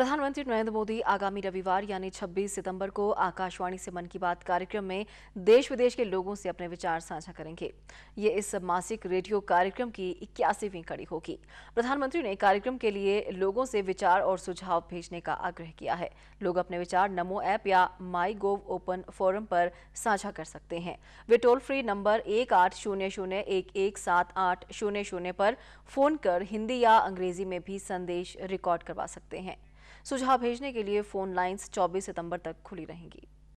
प्रधानमंत्री नरेंद्र मोदी आगामी रविवार यानी 26 सितंबर को आकाशवाणी से मन की बात कार्यक्रम में देश विदेश के लोगों से अपने विचार साझा करेंगे ये इस मासिक रेडियो कार्यक्रम की इक्यासीवीं कड़ी होगी प्रधानमंत्री ने कार्यक्रम के लिए लोगों से विचार और सुझाव भेजने का आग्रह किया है लोग अपने विचार नमो ऐप या माई गोव ओपन फोरम पर साझा कर सकते हैं वे टोल फ्री नंबर एक आठ शून्य शून्य एक एक सात आठ शून्य शून्य पर फोन कर हिंदी या अंग्रेजी में भी संदेश रिकॉर्ड करवा सकते हैं सुझाव भेजने के लिए फोन लाइन्स 24 सितंबर तक खुली रहेंगी